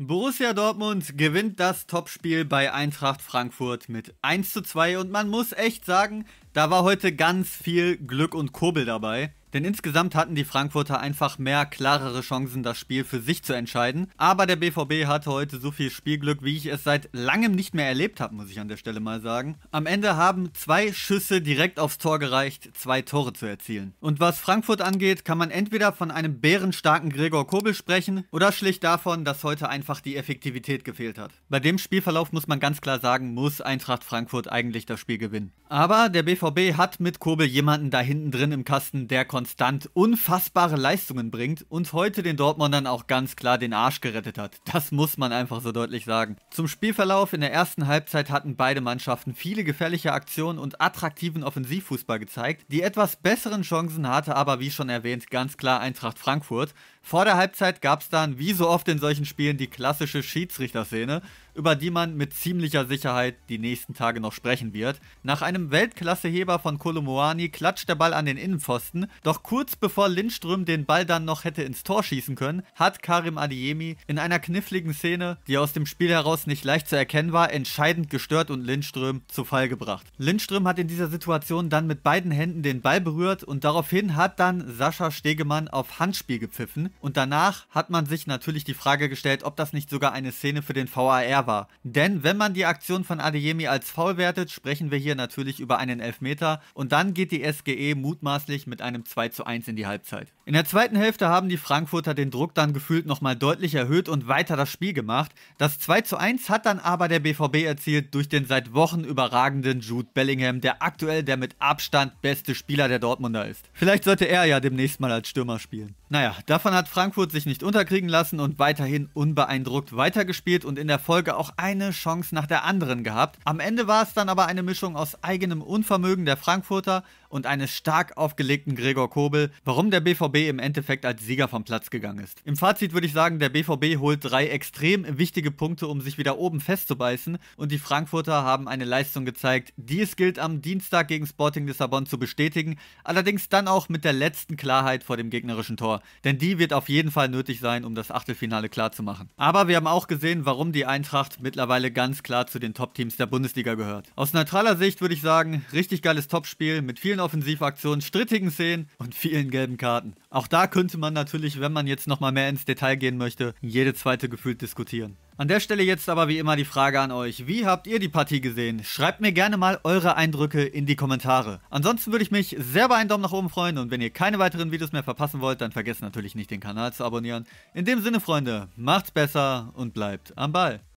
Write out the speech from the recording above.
Borussia Dortmund gewinnt das Topspiel bei Eintracht Frankfurt mit 1 zu 2 und man muss echt sagen, da war heute ganz viel Glück und Kurbel dabei. Denn insgesamt hatten die Frankfurter einfach mehr klarere Chancen, das Spiel für sich zu entscheiden. Aber der BVB hatte heute so viel Spielglück, wie ich es seit langem nicht mehr erlebt habe, muss ich an der Stelle mal sagen. Am Ende haben zwei Schüsse direkt aufs Tor gereicht, zwei Tore zu erzielen. Und was Frankfurt angeht, kann man entweder von einem bärenstarken Gregor Kobel sprechen oder schlicht davon, dass heute einfach die Effektivität gefehlt hat. Bei dem Spielverlauf muss man ganz klar sagen, muss Eintracht Frankfurt eigentlich das Spiel gewinnen. Aber der BVB hat mit Kobel jemanden da hinten drin im Kasten, der konnte konstant unfassbare Leistungen bringt und heute den Dortmundern auch ganz klar den Arsch gerettet hat. Das muss man einfach so deutlich sagen. Zum Spielverlauf in der ersten Halbzeit hatten beide Mannschaften viele gefährliche Aktionen und attraktiven Offensivfußball gezeigt. Die etwas besseren Chancen hatte aber, wie schon erwähnt, ganz klar Eintracht Frankfurt. Vor der Halbzeit gab es dann, wie so oft in solchen Spielen, die klassische Schiedsrichterszene über die man mit ziemlicher Sicherheit die nächsten Tage noch sprechen wird. Nach einem Weltklasseheber von Kolomoani klatscht der Ball an den Innenpfosten, doch kurz bevor Lindström den Ball dann noch hätte ins Tor schießen können, hat Karim Adiemi in einer kniffligen Szene, die aus dem Spiel heraus nicht leicht zu erkennen war, entscheidend gestört und Lindström zu Fall gebracht. Lindström hat in dieser Situation dann mit beiden Händen den Ball berührt und daraufhin hat dann Sascha Stegemann auf Handspiel gepfiffen und danach hat man sich natürlich die Frage gestellt, ob das nicht sogar eine Szene für den VAR war war. Denn wenn man die Aktion von Adeyemi als faul wertet, sprechen wir hier natürlich über einen Elfmeter und dann geht die SGE mutmaßlich mit einem 2 zu 1 in die Halbzeit. In der zweiten Hälfte haben die Frankfurter den Druck dann gefühlt nochmal deutlich erhöht und weiter das Spiel gemacht. Das 2 zu 1 hat dann aber der BVB erzielt durch den seit Wochen überragenden Jude Bellingham, der aktuell der mit Abstand beste Spieler der Dortmunder ist. Vielleicht sollte er ja demnächst mal als Stürmer spielen. Naja, davon hat Frankfurt sich nicht unterkriegen lassen und weiterhin unbeeindruckt weitergespielt und in der Folge auch eine Chance nach der anderen gehabt. Am Ende war es dann aber eine Mischung aus eigenem Unvermögen der Frankfurter und eines stark aufgelegten Gregor Kobel, warum der BVB im Endeffekt als Sieger vom Platz gegangen ist. Im Fazit würde ich sagen, der BVB holt drei extrem wichtige Punkte, um sich wieder oben festzubeißen und die Frankfurter haben eine Leistung gezeigt, die es gilt am Dienstag gegen Sporting Lissabon zu bestätigen, allerdings dann auch mit der letzten Klarheit vor dem gegnerischen Tor. Denn die wird auf jeden Fall nötig sein, um das Achtelfinale klarzumachen. Aber wir haben auch gesehen, warum die Eintracht mittlerweile ganz klar zu den Top-Teams der Bundesliga gehört. Aus neutraler Sicht würde ich sagen, richtig geiles Topspiel mit vielen Offensivaktionen, strittigen Szenen und vielen gelben Karten. Auch da könnte man natürlich, wenn man jetzt nochmal mehr ins Detail gehen möchte, jede zweite gefühlt diskutieren. An der Stelle jetzt aber wie immer die Frage an euch. Wie habt ihr die Partie gesehen? Schreibt mir gerne mal eure Eindrücke in die Kommentare. Ansonsten würde ich mich sehr über einen Daumen nach oben freuen und wenn ihr keine weiteren Videos mehr verpassen wollt, dann vergesst natürlich nicht den Kanal zu abonnieren. In dem Sinne, Freunde, macht's besser und bleibt am Ball.